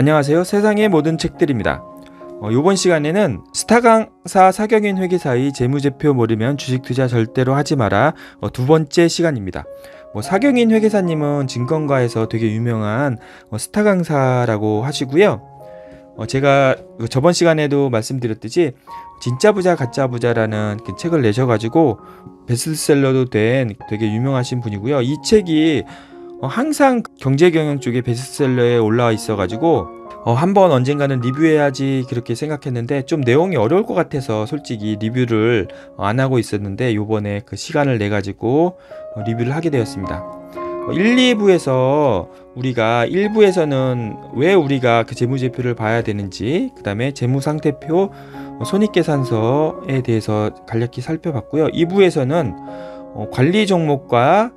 안녕하세요. 세상의 모든 책들입니다. 어, 이번 시간에는 스타 강사 사경인 회계사의 재무제표 모르면 주식 투자 절대로 하지 마라 어, 두 번째 시간입니다. 뭐 사경인 회계사님은 증권가에서 되게 유명한 어, 스타 강사라고 하시고요. 어, 제가 그 저번 시간에도 말씀드렸듯이 진짜 부자 가짜 부자라는 그 책을 내셔가지고 베스트셀러도 된 되게 유명하신 분이고요. 이 책이 어, 항상 경제 경영 쪽에 베스트셀러에 올라와 있어가지고 어, 한번 언젠가는 리뷰해야지 그렇게 생각했는데 좀 내용이 어려울 것 같아서 솔직히 리뷰를 어, 안 하고 있었는데 요번에 그 시간을 내 가지고 어, 리뷰를 하게 되었습니다 1, 어, 2부에서 우리가 1부에서는 왜 우리가 그 재무제표를 봐야 되는지 그 다음에 재무상태표 손익계산서에 대해서 간략히 살펴봤고요 2부에서는 관리 종목과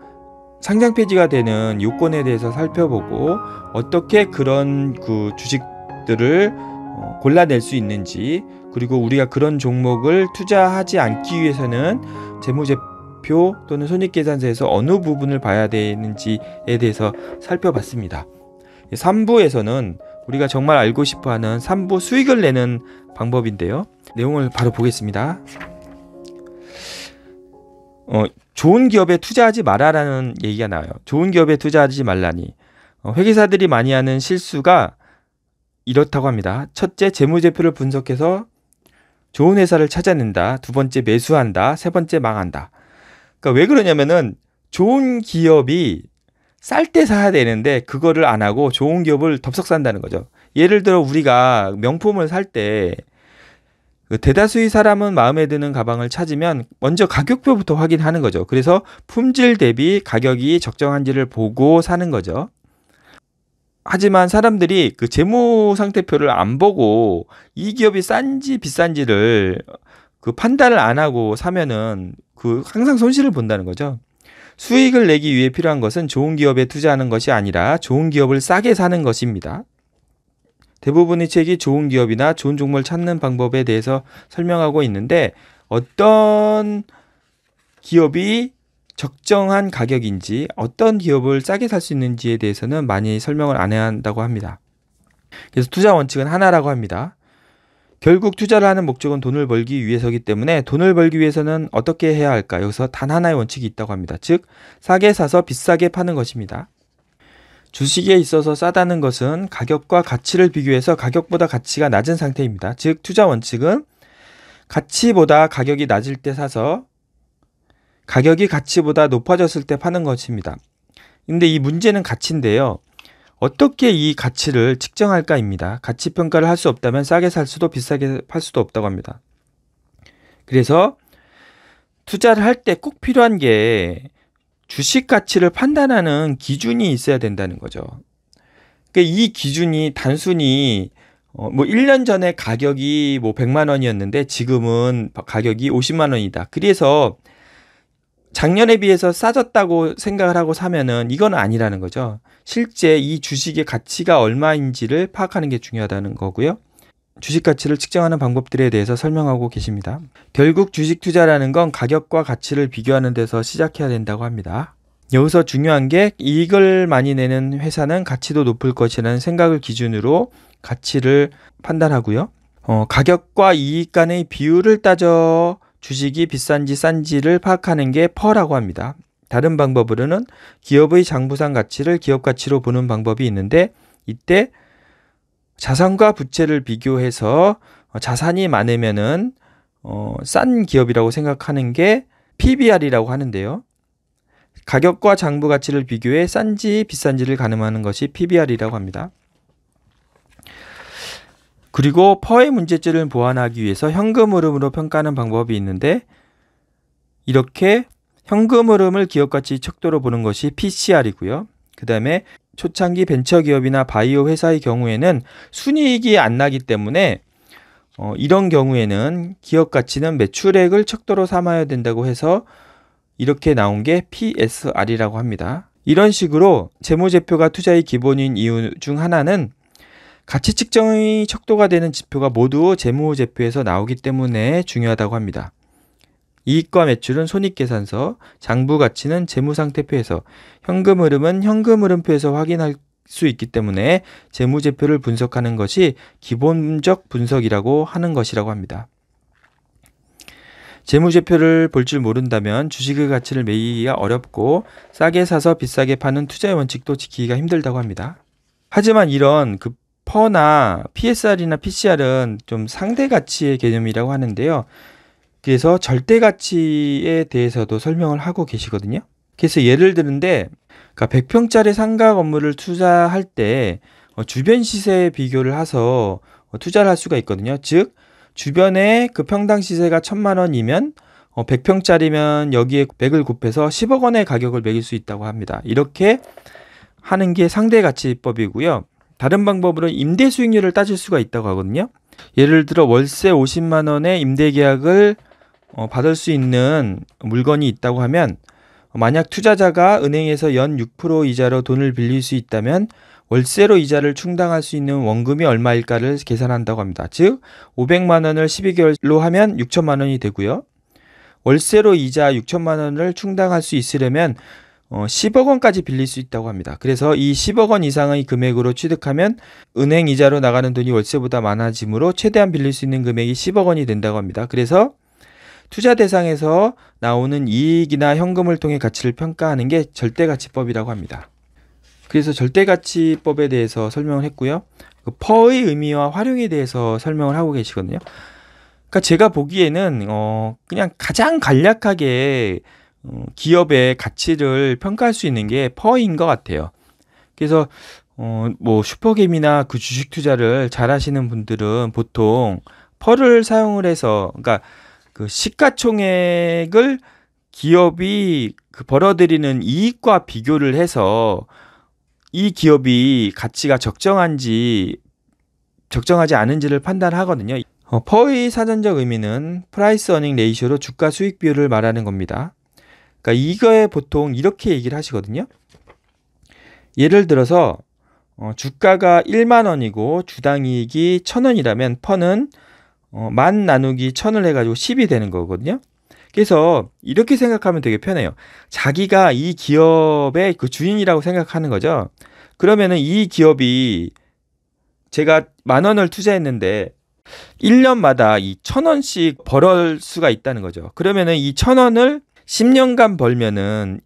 상장 폐지가 되는 요건에 대해서 살펴보고 어떻게 그런 그 주식들을 어, 골라낼 수 있는지 그리고 우리가 그런 종목을 투자하지 않기 위해서는 재무제표 또는 손익계산서에서 어느 부분을 봐야 되는지에 대해서 살펴봤습니다. 3부에서는 우리가 정말 알고 싶어하는 3부 수익을 내는 방법인데요. 내용을 바로 보겠습니다. 어, 좋은 기업에 투자하지 마라라는 얘기가 나와요. 좋은 기업에 투자하지 말라니. 어, 회계사들이 많이 하는 실수가 이렇다고 합니다. 첫째, 재무제표를 분석해서 좋은 회사를 찾아낸다. 두 번째, 매수한다. 세 번째, 망한다. 그러니까 왜 그러냐면은 좋은 기업이 쌀 때 사야 되는데 그거를 안 하고 좋은 기업을 덥석 산다는 거죠. 예를 들어 우리가 명품을 살때 그 대다수의 사람은 마음에 드는 가방을 찾으면 먼저 가격표부터 확인하는 거죠. 그래서 품질 대비 가격이 적정한지를 보고 사는 거죠. 하지만 사람들이 그 재무 상태표를 안 보고 이 기업이 싼지 비싼지를 그 판단을 안 하고 사면은 그 항상 손실을 본다는 거죠. 수익을 내기 위해 필요한 것은 좋은 기업에 투자하는 것이 아니라 좋은 기업을 싸게 사는 것입니다. 대부분의 책이 좋은 기업이나 좋은 종목을 찾는 방법에 대해서 설명하고 있는데 어떤 기업이 적정한 가격인지 어떤 기업을 싸게 살 수 있는지에 대해서는 많이 설명을 안 해야 한다고 합니다. 그래서 투자 원칙은 하나라고 합니다. 결국 투자를 하는 목적은 돈을 벌기 위해서기 때문에 돈을 벌기 위해서는 어떻게 해야 할까? 여기서 단 하나의 원칙이 있다고 합니다. 즉, 싸게 사서 비싸게 파는 것입니다. 주식에 있어서 싸다는 것은 가격과 가치를 비교해서 가격보다 가치가 낮은 상태입니다. 즉, 투자 원칙은 가치보다 가격이 낮을 때 사서 가격이 가치보다 높아졌을 때 파는 것입니다. 근데 이 문제는 가치인데요. 어떻게 이 가치를 측정할까입니다. 가치 평가를 할 수 없다면 싸게 살 수도 비싸게 팔 수도 없다고 합니다. 그래서 투자를 할 때 꼭 필요한 게 주식 가치를 판단하는 기준이 있어야 된다는 거죠. 그러니까 이 기준이 단순히 어, 뭐 1년 전에 가격이 뭐 100만 원이었는데 지금은 가격이 50만 원이다. 그래서 작년에 비해서 싸졌다고 생각을 하고 사면은 이건 아니라는 거죠. 실제 이 주식의 가치가 얼마인지를 파악하는 게 중요하다는 거고요. 주식 가치를 측정하는 방법들에 대해서 설명하고 계십니다. 결국 주식 투자라는 건 가격과 가치를 비교하는 데서 시작해야 된다고 합니다. 여기서 중요한 게 이익을 많이 내는 회사는 가치도 높을 것이라는 생각을 기준으로 가치를 판단하고요. 어, 가격과 이익 간의 비율을 따져 주식이 비싼지 싼지를 파악하는 게 퍼라고 합니다. 다른 방법으로는 기업의 장부상 가치를 기업 가치로 보는 방법이 있는데 이때 자산과 부채를 비교해서 어, 자산이 많으면은 어, 싼 기업이라고 생각하는 게 PBR이라고 하는데요. 가격과 장부 가치를 비교해 싼지 비싼지를 가늠하는 것이 PBR이라고 합니다. 그리고 퍼의 문제점을 보완하기 위해서 현금 흐름으로 평가하는 방법이 있는데 이렇게 현금 흐름을 기업 가치 척도로 보는 것이 PCR이고요. 그다음에 초창기 벤처기업이나 바이오 회사의 경우에는 순이익이 안 나기 때문에 어, 이런 경우에는 기업 가치는 매출액을 척도로 삼아야 된다고 해서 이렇게 나온 게 PSR이라고 합니다. 이런 식으로 재무제표가 투자의 기본인 이유 중 하나는 가치 측정의 척도가 되는 지표가 모두 재무제표에서 나오기 때문에 중요하다고 합니다. 이익과 매출은 손익계산서, 장부 가치는 재무상태표에서, 현금 흐름은 현금 흐름표에서 확인할 수 있기 때문에 재무제표를 분석하는 것이 기본적 분석이라고 하는 것이라고 합니다. 재무제표를 볼 줄 모른다면 주식의 가치를 매기기가 어렵고 싸게 사서 비싸게 파는 투자의 원칙도 지키기가 힘들다고 합니다. 하지만 이런 그 퍼나 PSR이나 PCR은 좀 상대 가치의 개념이라고 하는데요. 그래서 절대 가치에 대해서도 설명을 하고 계시거든요. 그래서 예를 드는데 그러니까 100평짜리 상가 건물을 투자할 때 어, 주변 시세 에 비교를 해서 어, 투자를 할 수가 있거든요. 즉 주변에 그 평당 시세가 천만 원이면 100평짜리면 어, 여기에 100을 곱해서 10억 원의 가격을 매길 수 있다고 합니다. 이렇게 하는 게 상대 가치법이고요. 다른 방법으로 임대 수익률을 따질 수가 있다고 하거든요. 예를 들어 월세 50만 원의 임대 계약을 어, 받을 수 있는 물건이 있다고 하면 만약 투자자가 은행에서 연 6% 이자로 돈을 빌릴 수 있다면 월세로 이자를 충당할 수 있는 원금이 얼마일까를 계산한다고 합니다. 즉 500만 원을 12개월로 하면 6천만 원이 되고요. 월세로 이자 6천만 원을 충당할 수 있으려면 10억 어, 원까지 빌릴 수 있다고 합니다. 그래서 이 10억 원 이상의 금액으로 취득하면 은행 이자로 나가는 돈이 월세보다 많아지므로 최대한 빌릴 수 있는 금액이 10억 원이 된다고 합니다. 그래서 투자 대상에서 나오는 이익이나 현금을 통해 가치를 평가하는 게 절대가치법이라고 합니다. 그래서 절대가치법에 대해서 설명을 했고요. 그 퍼의 의미와 활용에 대해서 설명을 하고 계시거든요. 그러니까 제가 보기에는 어 그냥 가장 간략하게 어 기업의 가치를 평가할 수 있는 게 퍼인 것 같아요. 그래서 어뭐 슈퍼겜이나 그 주식 투자를 잘하시는 분들은 보통 퍼를 사용을 해서 그러니까 그 시가총액을 기업이 그 벌어들이는 이익과 비교를 해서 이 기업이 가치가 적정한지 적정하지 않은지를 판단하거든요. 어, 퍼의 사전적 의미는 프라이스 어닝 레이쇼로 주가 수익 비율을 말하는 겁니다. 그러니까 이거에 보통 이렇게 얘기를 하시거든요. 예를 들어서 어, 주가가 1만 원이고 주당 이익이 1천원이라면 퍼는 어, 만 나누기 천을 해가지고 10이 되는 거거든요. 그래서 이렇게 생각하면 되게 편해요. 자기가 이 기업의 그 주인이라고 생각하는 거죠. 그러면은 이 기업이 제가 만 원을 투자했는데 1년마다 이 천 원씩 벌을 수가 있다는 거죠. 그러면은 이 천 원을 10년간 벌면은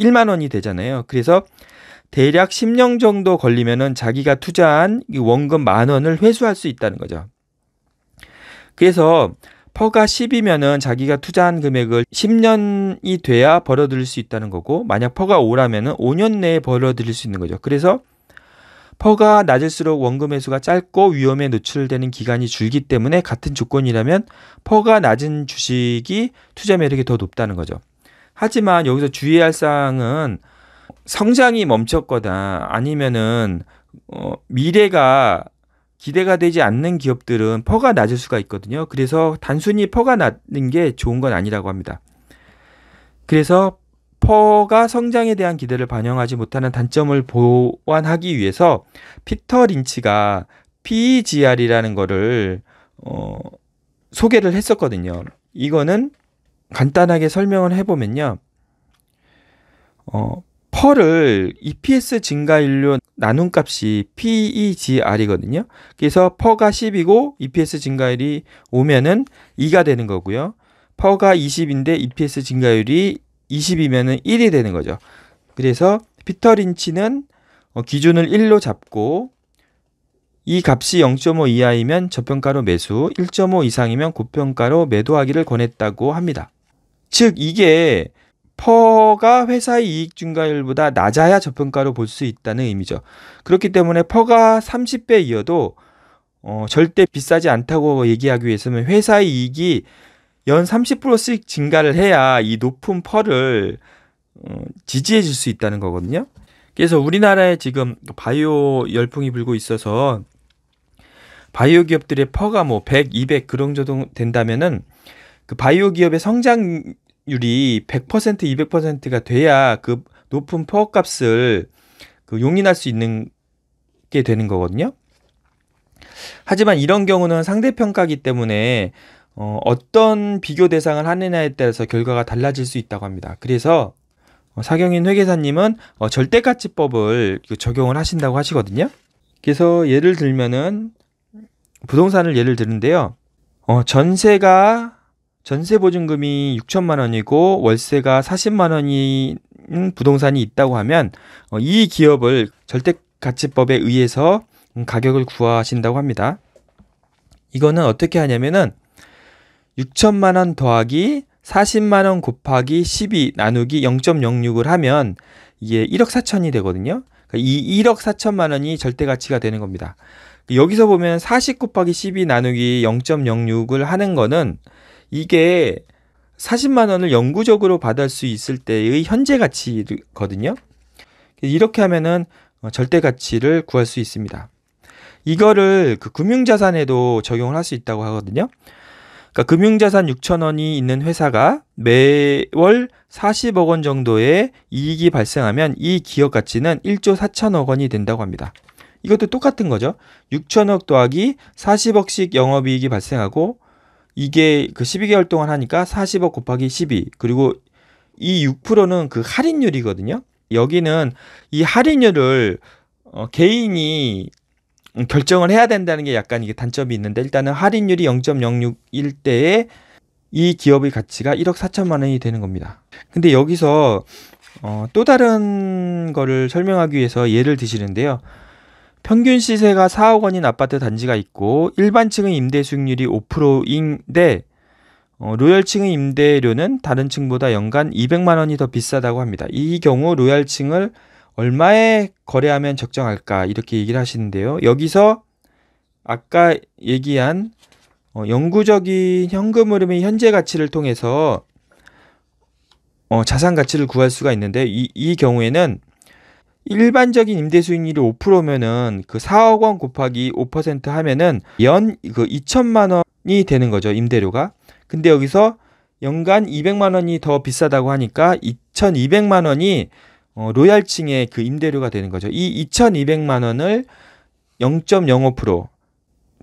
1만 원이 되잖아요. 그래서 대략 10년 정도 걸리면은 자기가 투자한 원금 만 원을 회수할 수 있다는 거죠. 그래서 퍼가 10이면은 자기가 투자한 금액을 10년이 돼야 벌어들일 수 있다는 거고 만약 퍼가 5라면은 5년 내에 벌어들일 수 있는 거죠. 그래서 퍼가 낮을수록 원금 회수가 짧고 위험에 노출되는 기간이 줄기 때문에 같은 조건이라면 퍼가 낮은 주식이 투자 매력이 더 높다는 거죠. 하지만 여기서 주의할 사항은 성장이 멈췄거나 아니면은 어, 미래가 기대가 되지 않는 기업들은 퍼가 낮을 수가 있거든요. 그래서 단순히 퍼가 낮는 게 좋은 건 아니라고 합니다. 그래서 퍼가 성장에 대한 기대를 반영하지 못하는 단점을 보완하기 위해서 피터 린치가 PEGR이라는 거를 어, 소개를 했었거든요. 이거는 간단하게 설명을 해보면요. 어, 펄을 EPS 증가인료 나눔 값이 PEGR이거든요. 그래서 퍼가 10이고 EPS 증가율이 오면은 2가 되는 거고요. 퍼가 20인데 EPS 증가율이 20이면은 1이 되는 거죠. 그래서 피터 린치는 어, 기준을 1로 잡고 이 값이 0.5 이하이면 저평가로 매수, 1.5 이상이면 고평가로 매도하기를 권했다고 합니다. 즉 이게 퍼가 회사의 이익 증가율보다 낮아야 저평가로 볼 수 있다는 의미죠. 그렇기 때문에 퍼가 30배이어도 어, 절대 비싸지 않다고 얘기하기 위해서는 회사의 이익이 연 30%씩 증가를 해야 이 높은 퍼를 어, 지지해 줄 수 있다는 거거든요. 그래서 우리나라에 지금 바이오 열풍이 불고 있어서 바이오 기업들의 퍼가 뭐 100, 200 그런 정도 된다면은 그 바이오 기업의 성장 율이 100% 200%가 돼야 그 높은 포 퍼값을 그 용인할 수 있는 게 되는 거거든요. 하지만 이런 경우는 상대평가기 때문에 어, 어떤 비교 대상을 하느냐에 따라서 결과가 달라질 수 있다고 합니다. 그래서 어, 사경인 회계사님은 어, 절대가치법을 그 적용을 하신다고 하시거든요. 그래서 예를 들면은 부동산을 예를 드는데요. 어, 전세가 전세 보증금이 6천만 원이고 월세가 40만 원인 부동산이 있다고 하면 어, 이 기업을 절대가치법에 의해서 가격을 구하신다고 합니다. 이거는 어떻게 하냐면은 6천만 원 더하기 40만 원 곱하기 12 나누기 0.06을 하면 이게 1억 4천이 되거든요. 그러니까 이 1억 4천만 원이 절대 가치가 되는 겁니다. 여기서 보면 40 곱하기 12 나누기 0.06을 하는 거는 이게 40만 원을 영구적으로 받을 수 있을 때의 현재 가치거든요. 이렇게 하면은 어, 절대 가치를 구할 수 있습니다. 이거를 그 금융자산에도 적용을 할 수 있다고 하거든요. 그러니까 금융자산 6천 원이 있는 회사가 매월 40억 원 정도의 이익이 발생하면 이 기업 가치는 1조 4천억 원이 된다고 합니다. 이것도 똑같은 거죠. 6천억 더하기 40억씩 영업이익이 발생하고 이게 그 12개월 동안 하니까 40억 곱하기 12 그리고 이 6%는 그 할인율이거든요. 여기는 이 할인율을 어, 개인이 결정을 해야 된다는 게 약간 이게 단점이 있는데 일단은 할인율이 0.06일 때에 이 기업의 가치가 1억 4천만 원이 되는 겁니다. 근데 여기서 어, 또 다른 거를 설명하기 위해서 예를 드시는데요. 평균 시세가 4억 원인 아파트 단지가 있고 일반층의 임대 수익률이 5%인데 어, 로열층의 임대료는 다른 층보다 연간 200만 원이 더 비싸다고 합니다. 이 경우 로열층을 얼마에 거래하면 적정할까 이렇게 얘기를 하시는데요. 여기서 아까 얘기한 어, 영구적인 현금 흐름의 현재 가치를 통해서 어, 자산 가치를 구할 수가 있는데 이, 이 경우에는 일반적인 임대 수익률이 5%면은 그 4억 원 곱하기 5% 하면은 연 그 2천만 원이 되는 거죠. 임대료가. 근데 여기서 연간 200만 원이 더 비싸다고 하니까 2,200만 원이 어, 로얄층의 그 임대료가 되는 거죠. 이 2,200만 원을 0.05%,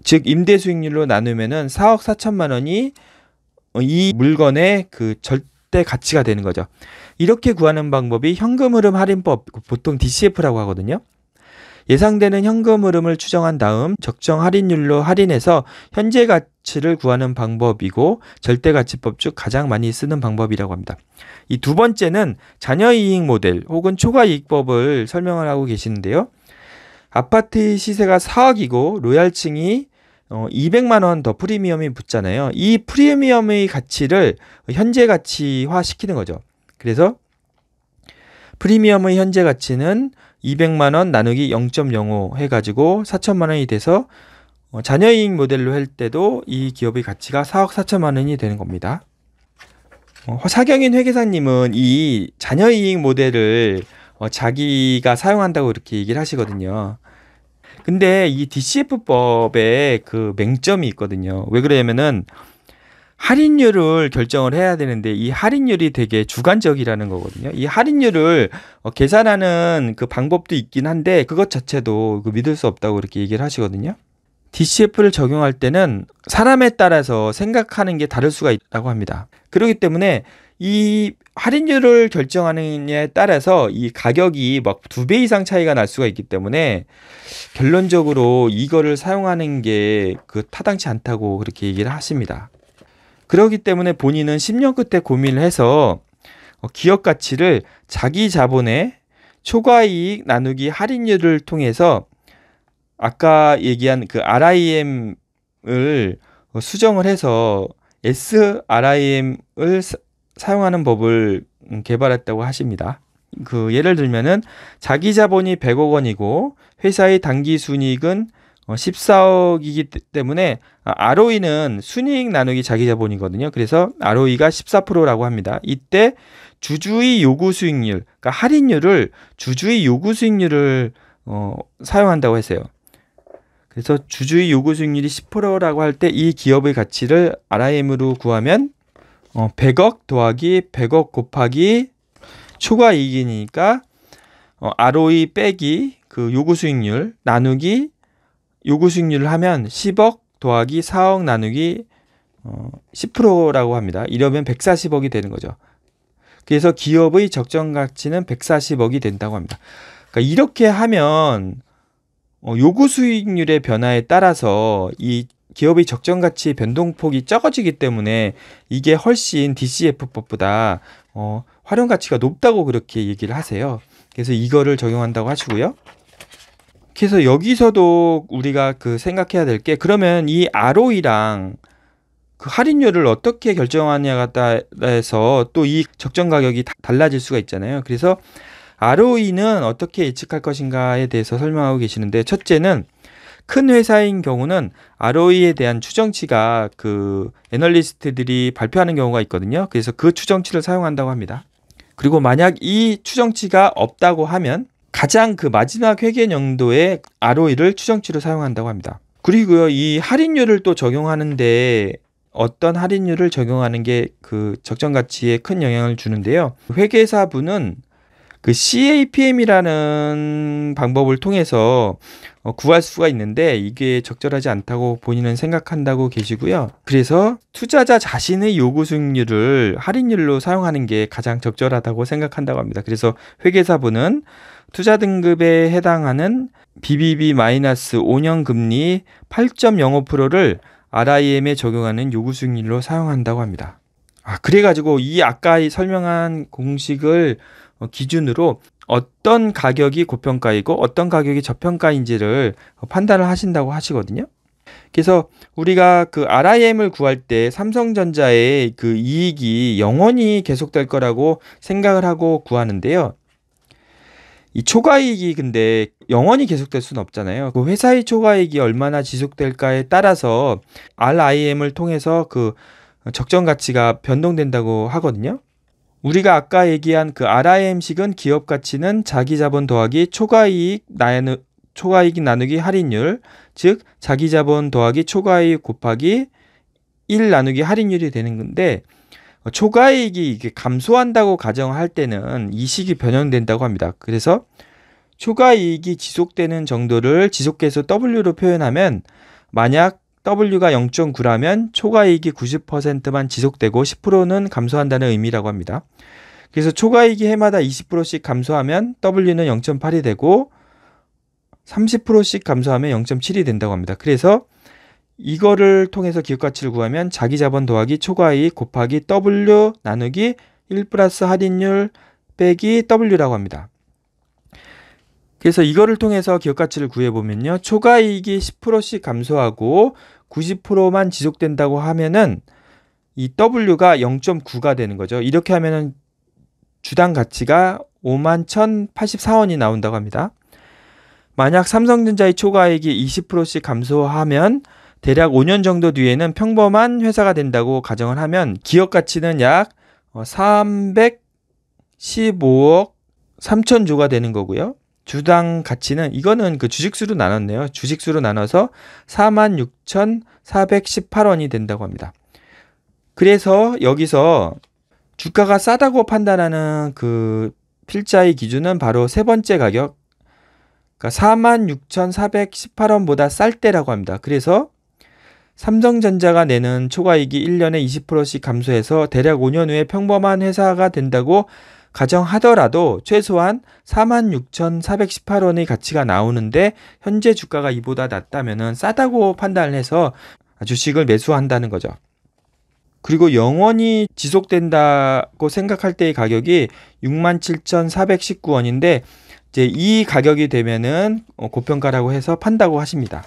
즉 임대 수익률로 나누면은 4억 4천만 원이 어, 이 물건의 그 절, 때 가치가 되는 거죠. 이렇게 구하는 방법이 현금 흐름 할인법, 보통 DCF라고 하거든요. 예상되는 현금 흐름을 추정한 다음 적정 할인율로 할인해서 현재 가치를 구하는 방법이고 절대 가치법 중 가장 많이 쓰는 방법이라고 합니다. 이 두 번째는 잔여 이익 모델 혹은 초과 이익법을 설명을 하고 계시는데요. 아파트 시세가 4억이고 로얄층이 어, 200만 원 더 프리미엄이 붙잖아요. 이 프리미엄의 가치를 현재 가치화 시키는 거죠. 그래서 프리미엄의 현재 가치는 200만 원 나누기 0.05 해가지고 4천만 원이 돼서 어, 잔여이익 모델로 할 때도 이 기업의 가치가 4억 4천만 원이 되는 겁니다. 어, 사경인 회계사님은 이 잔여이익 모델을 어, 자기가 사용한다고 이렇게 얘기를 하시거든요. 근데 이 DCF법에 그 맹점이 있거든요. 왜 그러냐면은 할인율을 결정을 해야 되는데 이 할인율이 되게 주관적이라는 거거든요. 이 할인율을 어, 계산하는 그 방법도 있긴 한데 그것 자체도 그 믿을 수 없다고 이렇게 얘기를 하시거든요. DCF를 적용할 때는 사람에 따라서 생각하는 게 다를 수가 있다고 합니다. 그렇기 때문에 이 할인율을 결정하느냐에 따라서 이 가격이 막 두 배 이상 차이가 날 수가 있기 때문에 결론적으로 이거를 사용하는 게 그 타당치 않다고 그렇게 얘기를 하십니다. 그러기 때문에 본인은 10년 끝에 고민을 해서 어, 기업 가치를 자기 자본의 초과 이익 나누기 할인율을 통해서 아까 얘기한 그 RIM을 어, 수정을 해서 SRIM을 사용하는 법을 개발했다고 하십니다. 그 예를 들면은 자기 자본이 100억 원이고 회사의 단기 순이익은 14억이기 어, 때문에 ROE는 아, 순이익 나누기 자기 자본이거든요. 그래서 ROE가 14%라고 합니다. 이때 주주의 요구 수익률, 그러니까 할인율을 주주의 요구 수익률을 어, 사용한다고 했어요. 그래서 주주의 요구 수익률이 10%라고 할 때 이 기업의 가치를 RIM으로 구하면 어, 100억 더하기 100억 곱하기 초과 이익이니까 어, ROE 빼기 그 요구 수익률 나누기 요구 수익률을 하면 10억 더하기 4억 나누기 어, 10%라고 합니다. 이러면 140억이 되는 거죠. 그래서 기업의 적정 가치는 140억이 된다고 합니다. 그러니까 이렇게 하면 어, 요구 수익률의 변화에 따라서 이 기업의 적정 가치 변동폭이 적어지기 때문에 이게 훨씬 DCF법보다 어, 활용 가치가 높다고 그렇게 얘기를 하세요. 그래서 이거를 적용한다고 하시고요. 그래서 여기서도 우리가 그 생각해야 될 게 그러면 이 ROE랑 그 할인율을 어떻게 결정하냐에 따라서 또 이 적정 가격이 달라질 수가 있잖아요. 그래서 ROE는 어떻게 예측할 것인가에 대해서 설명하고 계시는데 첫째는 큰 회사인 경우는 ROE에 대한 추정치가 그 애널리스트들이 발표하는 경우가 있거든요. 그래서 그 추정치를 사용한다고 합니다. 그리고 만약 이 추정치가 없다고 하면 가장 그 마지막 회계 연도에 ROE를 추정치로 사용한다고 합니다. 그리고요, 이 할인율을 또 적용하는데 어떤 할인율을 적용하는 게 그 적정 가치에 큰 영향을 주는데요. 회계사분은그 CAPM이라는 방법을 통해서 어, 구할 수가 있는데 이게 적절하지 않다고 본인은 생각한다고 계시고요. 그래서 투자자 자신의 요구 수익률을 할인율로 사용하는 게 가장 적절하다고 생각한다고 합니다. 그래서 회계사부는 투자 등급에 해당하는 BBB-5년 금리 8.05%를 RIM에 적용하는 요구 수익률로 사용한다고 합니다. 아, 그래가지고 이 아까 설명한 공식을 어, 기준으로 어떤 가격이 고평가이고 어떤 가격이 저평가인지를 판단을 하신다고 하시거든요. 그래서 우리가 그 RIM을 구할 때 삼성전자의 그 이익이 영원히 계속될 거라고 생각을 하고 구하는데요. 이 초과이익이 근데 영원히 계속될 수는 없잖아요. 그 회사의 초과이익이 얼마나 지속될까에 따라서 RIM을 통해서 그 적정 가치가 변동된다고 하거든요. 우리가 아까 얘기한 그 RIM식은 기업 가치는 자기 자본 더하기 초과이익 나누, 초과이익 나누기 할인율, 즉 자기 자본 더하기 초과이익 곱하기 1 나누기 할인율이 되는 건데 어, 초과이익이 이게 감소한다고 가정할 때는 이식이 변형된다고 합니다. 그래서 초과이익이 지속되는 정도를 지속해서 W로 표현하면 만약 W가 0.9라면 초과이익이 90%만 지속되고 10%는 감소한다는 의미라고 합니다. 그래서 초과이익이 해마다 20%씩 감소하면 W는 0.8이 되고 30%씩 감소하면 0.7이 된다고 합니다. 그래서 이거를 통해서 기업가치를 구하면 자기자본 더하기 초과이익 곱하기 W 나누기 1 플러스 할인율 빼기 W라고 합니다. 그래서 이거를 통해서 기업가치를 구해보면요. 초과이익이 10%씩 감소하고 90%만 지속된다고 하면은 이 W가 0.9가 되는 거죠. 이렇게 하면은 주당 가치가 5만 1,084원이 나온다고 합니다. 만약 삼성전자의 초과액이 20%씩 감소하면 대략 5년 정도 뒤에는 평범한 회사가 된다고 가정을 하면 기업 가치는 약 315억 어, 3천조가 되는 거고요. 주당 가치는 이거는 그 주식수로 나눴네요. 주식수로 나눠서 46,418원이 된다고 합니다. 그래서 여기서 주가가 싸다고 판단하는 그 필자의 기준은 바로 세 번째 가격 그러니까 46,418원보다 쌀 때라고 합니다. 그래서 삼성전자가 내는 초과이익이 1년에 20%씩 감소해서 대략 5년 후에 평범한 회사가 된다고 가정하더라도 최소한 46,418원의 가치가 나오는데 현재 주가가 이보다 낮다면 싸다고 판단을 해서 주식을 매수한다는 거죠. 그리고 영원히 지속된다고 생각할 때의 가격이 67,419원인데 이제 이 가격이 되면은 어, 고평가라고 해서 판다고 하십니다.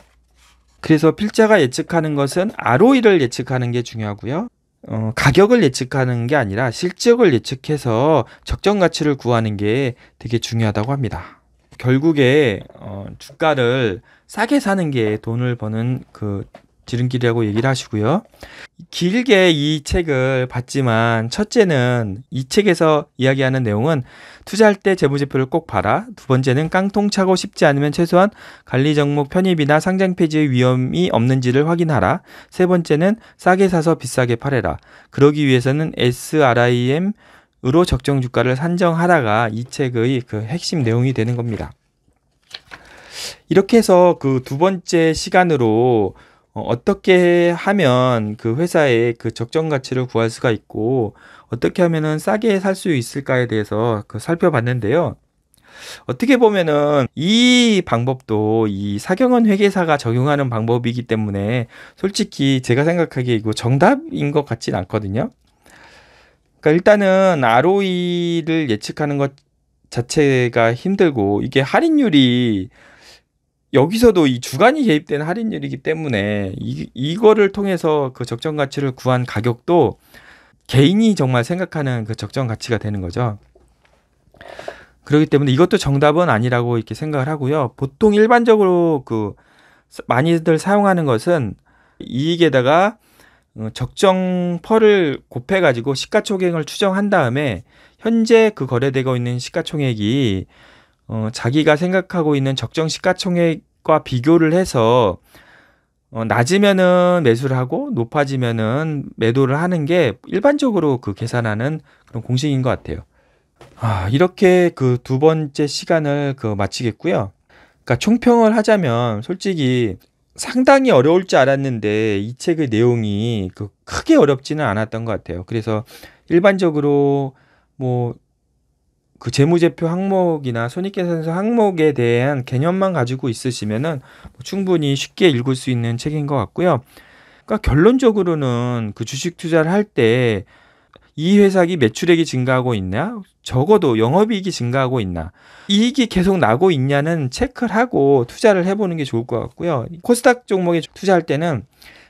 그래서 필자가 예측하는 것은 ROE를 예측하는 게 중요하고요. 어, 가격을 예측하는 게 아니라 실적을 예측해서 적정 가치를 구하는 게 되게 중요하다고 합니다. 결국에 어, 주가를 싸게 사는 게 돈을 버는 그 지름길이라고 얘기를 하시고요. 길게 이 책을 봤지만 첫째는 이 책에서 이야기하는 내용은 투자할 때 재무제표를 꼭 봐라. 두 번째는 깡통 차고 싶지 않으면 최소한 관리 정목 편입이나 상장 폐지의 위험이 없는지를 확인하라. 세 번째는 싸게 사서 비싸게 팔아라 그러기 위해서는 SRIM 으로 적정 주가를 산정하라가 이 책의 그 핵심 내용이 되는 겁니다. 이렇게 해서 그 두 번째 시간으로 어, 어떻게 하면 그회사에그 적정 가치를 구할 수가 있고 어떻게 하면은 싸게 살 수 있을까에 대해서 그 살펴봤는데요. 어떻게 보면은 이 방법도 이 사경원 회계사가 적용하는 방법이기 때문에 솔직히 제가 생각하기에 이거 정답인 것 같진 않거든요. 그러니까 일단은 ROE를 예측하는 것 자체가 힘들고 이게 할인율이 여기서도 이 주간이 개입된 할인율이기 때문에 이, 이거를 통해서 그 적정 가치를 구한 가격도 개인이 정말 생각하는 그 적정 가치가 되는 거죠. 그렇기 때문에 이것도 정답은 아니라고 이렇게 생각을 하고요. 보통 일반적으로 그 많이들 사용하는 것은 이익에다가 어, 적정 펄을 곱해가지고 시가총액을 추정한 다음에 현재 그 거래되고 있는 시가총액이 어, 자기가 생각하고 있는 적정 시가총액과 비교를 해서 어, 낮으면은 매수를 하고 높아지면은 매도를 하는 게 일반적으로 그 계산하는 그런 공식인 것 같아요. 아, 이렇게 그 두 번째 시간을 그 마치겠고요. 그러니까 총평을 하자면 솔직히 상당히 어려울 줄 알았는데 이 책의 내용이 그 크게 어렵지는 않았던 것 같아요. 그래서 일반적으로 뭐그 재무제표 항목이나 손익계산서 항목에 대한 개념만 가지고 있으시면은 뭐 충분히 쉽게 읽을 수 있는 책인 것 같고요. 그러니까 결론적으로는 그 주식 투자를 할 때 이 회사기 매출액이 증가하고 있냐 적어도 영업이익이 증가하고 있나? 이익이 계속 나고 있냐는 체크를 하고 투자를 해보는 게 좋을 것 같고요. 코스닥 종목에 투자할 때는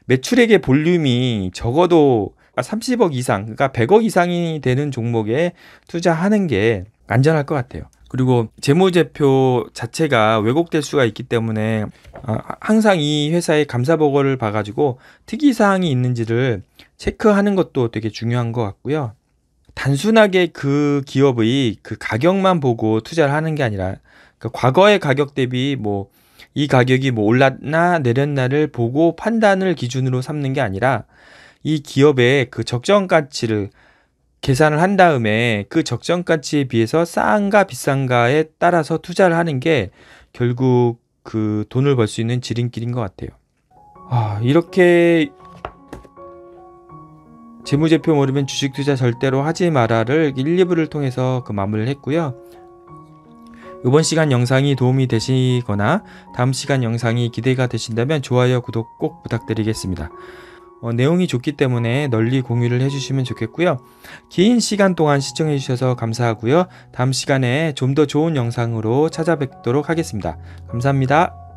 매출액의 볼륨이 적어도 30억 아, 이상, 그러니까 100억 이상이 되는 종목에 투자하는 게 안전할 것 같아요. 그리고 재무제표 자체가 왜곡될 수가 있기 때문에 어, 항상 이 회사의 감사 보고를 봐가지고 특이 사항이 있는지를 체크하는 것도 되게 중요한 것 같고요. 단순하게 그 기업의 그 가격만 보고 투자를 하는 게 아니라 그 과거의 가격 대비 뭐 이 가격이 뭐 올랐나 내렸나를 보고 판단을 기준으로 삼는 게 아니라 이 기업의 그 적정 가치를 계산을 한 다음에 그 적정 가치에 비해서 싼가 비싼가에 따라서 투자를 하는 게 결국 그 돈을 벌 수 있는 지름길인 것 같아요. 아, 이렇게 재무제표 모르면 주식 투자 절대로 하지 마라를 1, 2부를 통해서 그 마무리를 했고요. 이번 시간 영상이 도움이 되시거나 다음 시간 영상이 기대가 되신다면 좋아요, 구독 꼭 부탁드리겠습니다. 어, 내용이 좋기 때문에 널리 공유를 해주시면 좋겠고요. 긴 시간 동안 시청해주셔서 감사하고요. 다음 시간에 좀 더 좋은 영상으로 찾아뵙도록 하겠습니다. 감사합니다.